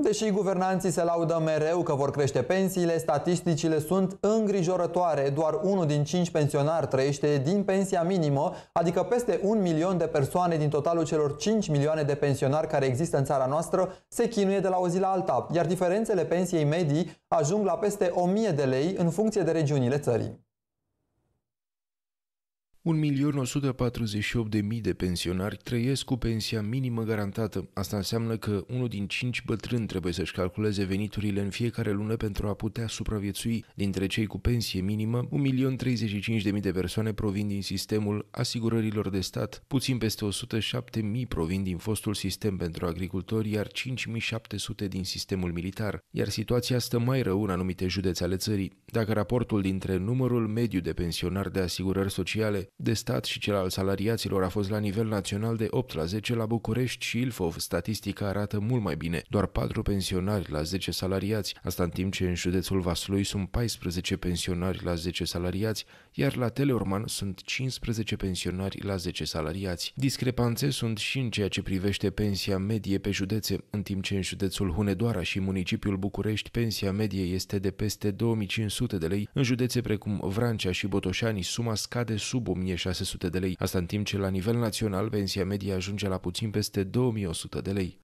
Deși guvernanții se laudă mereu că vor crește pensiile, statisticile sunt îngrijorătoare. Doar unul din cinci pensionari trăiește din pensia minimă, adică peste un milion de persoane din totalul celor 5 milioane de pensionari care există în țara noastră se chinuie de la o zi la alta, iar diferențele pensiei medii ajung la peste 1000 de lei în funcție de regiunile țării. 1.148.000 de pensionari trăiesc cu pensia minimă garantată. Asta înseamnă că unul din cinci bătrâni trebuie să-și calculeze veniturile în fiecare lună pentru a putea supraviețui. Dintre cei cu pensie minimă, 1.035.000 de persoane provin din sistemul asigurărilor de stat, puțin peste 107.000 provin din fostul sistem pentru agricultori, iar 5.700 din sistemul militar. Iar situația stă mai rău în anumite județe ale țării. Dacă raportul dintre numărul mediu de pensionari de asigurări sociale de stat și cel al salariaților a fost la nivel național de 8 la 10 la București și Ilfov, statistica arată mult mai bine, doar 4 pensionari la 10 salariați, asta în timp ce în județul Vaslui sunt 14 pensionari la 10 salariați, iar la Teleorman sunt 15 pensionari la 10 salariați. Discrepanțe sunt și în ceea ce privește pensia medie pe județe, în timp ce în județul Hunedoara și municipiul București pensia medie este de peste 2500 800 de lei, în județe precum Vrancea și Botoșani suma scade sub 1600 de lei, asta în timp ce la nivel național pensia medie ajunge la puțin peste 2100 de lei.